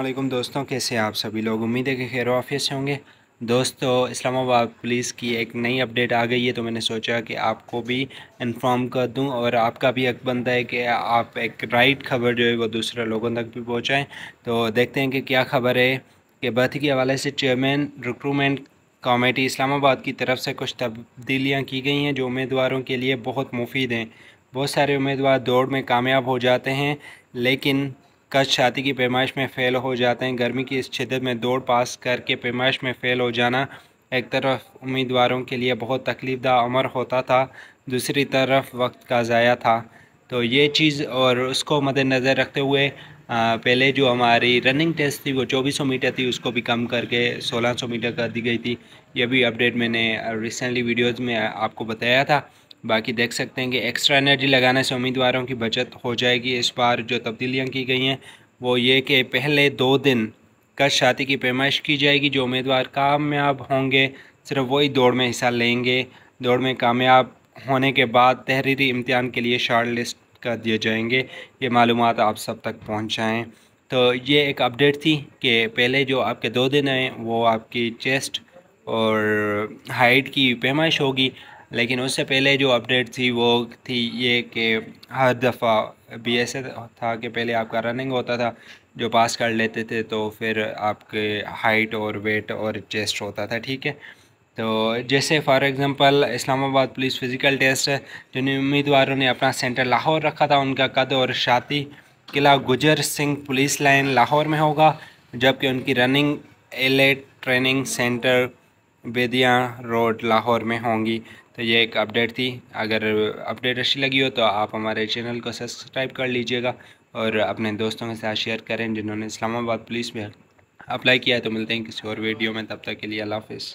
वालेकुम दोस्तों कैसे आप सभी लोग उम्मीद है कि खैर ऑफिस से होंगे दोस्तों इस्लामाबाद पुलिस की एक नई अपडेट आ गई है तो मैंने सोचा कि आपको भी इन्फॉर्म कर दूं और आपका भी हक बनता है कि आप एक राइट खबर जो है वो दूसरे लोगों तक भी पहुंचाएं तो देखते हैं कि क्या खबर है कि भर्ती के हवाले से चेयरमैन रिक्रूटमेंट कमेटी इस्लामाबाद की तरफ से कुछ तब्दीलियाँ की गई हैं जो उम्मीदवारों के लिए बहुत मुफीद हैं बहुत सारे उम्मीदवार दौड़ में कामयाब हो जाते हैं लेकिन कच छाती की पैमाइश में फेल हो जाते हैं गर्मी की इस शिदत में दौड़ पास करके पैमाइश में फेल हो जाना एक तरफ उम्मीदवारों के लिए बहुत तकलीफ दा अमर होता था दूसरी तरफ वक्त का ज़ाया था तो ये चीज़ और उसको मद्दनज़र रखते हुए आ, पहले जो हमारी रनिंग टेस्ट थी वो 2400 मीटर थी उसको भी कम करके 1600 मीटर कर दी गई थी ये भी अपडेट मैंने रिसेंटली वीडियोज़ में आपको बताया था बाकी देख सकते हैं कि एक्स्ट्रा एनर्जी लगाने से उम्मीदवारों की बचत हो जाएगी इस बार जो तब्दीलियाँ की गई हैं वो ये कि पहले दो दिन कश छाती की पैमाइश की जाएगी जो उम्मीदवार कामयाब होंगे सिर्फ वही दौड़ में हिस्सा लेंगे दौड़ में कामयाब होने के बाद तहरीरी इम्तहान के लिए शार्ट लिस्ट कर दिए जाएंगे ये मालूम आप सब तक पहुँचाएँ तो ये एक अपडेट थी कि पहले जो आपके दो दिन हैं वो आपकी चेस्ट और हाइट की पैमाइश होगी लेकिन उससे पहले जो अपडेट थी वो थी ये कि हर दफ़ा भी ऐसे था कि पहले आपका रनिंग होता था जो पास कर लेते थे तो फिर आपके हाइट और वेट और चेस्ट होता था ठीक है तो जैसे for example Islamabad police physical test जिन उम्मीदवारों ने अपना सेंटर लाहौर रखा था उनका कद और शाती किला गुजर सिंह पुलिस लाइन लाहौर में होगा जबकि उनकी running elite training centre Bedian road Lahore में होंगी तो ये एक अपडेट थी अगर अपडेट अच्छी लगी हो तो आप हमारे चैनल को सब्सक्राइब कर लीजिएगा और अपने दोस्तों के साथ शेयर करें जिन्होंने इस्लामाबाद पुलिस में अप्लाई किया है तो मिलते हैं किसी और वीडियो में तब तक के लिए अल्लाह हाफिज़